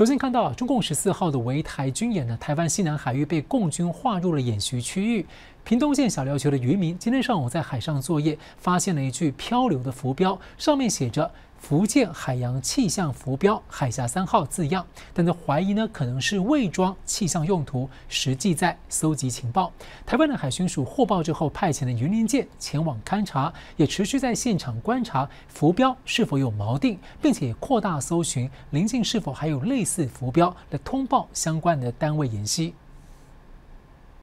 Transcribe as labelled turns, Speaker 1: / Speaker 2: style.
Speaker 1: 首先看到，中共十四号的围台军演呢，台湾西南海域被共军划入了演习区域。屏东县小琉球的渔民今天上午在海上作业，发现了一具漂流的浮标，上面写着。福建海洋气象浮标“海峡三号”字样，但是怀疑呢，可能是伪装气象用途，实际在搜集情报。台湾的海巡署获报之后，派遣了云林舰前往勘查，也持续在现场观察浮标是否有锚定，并且扩大搜寻临近是否还有类似浮标的通报相关的单位演习。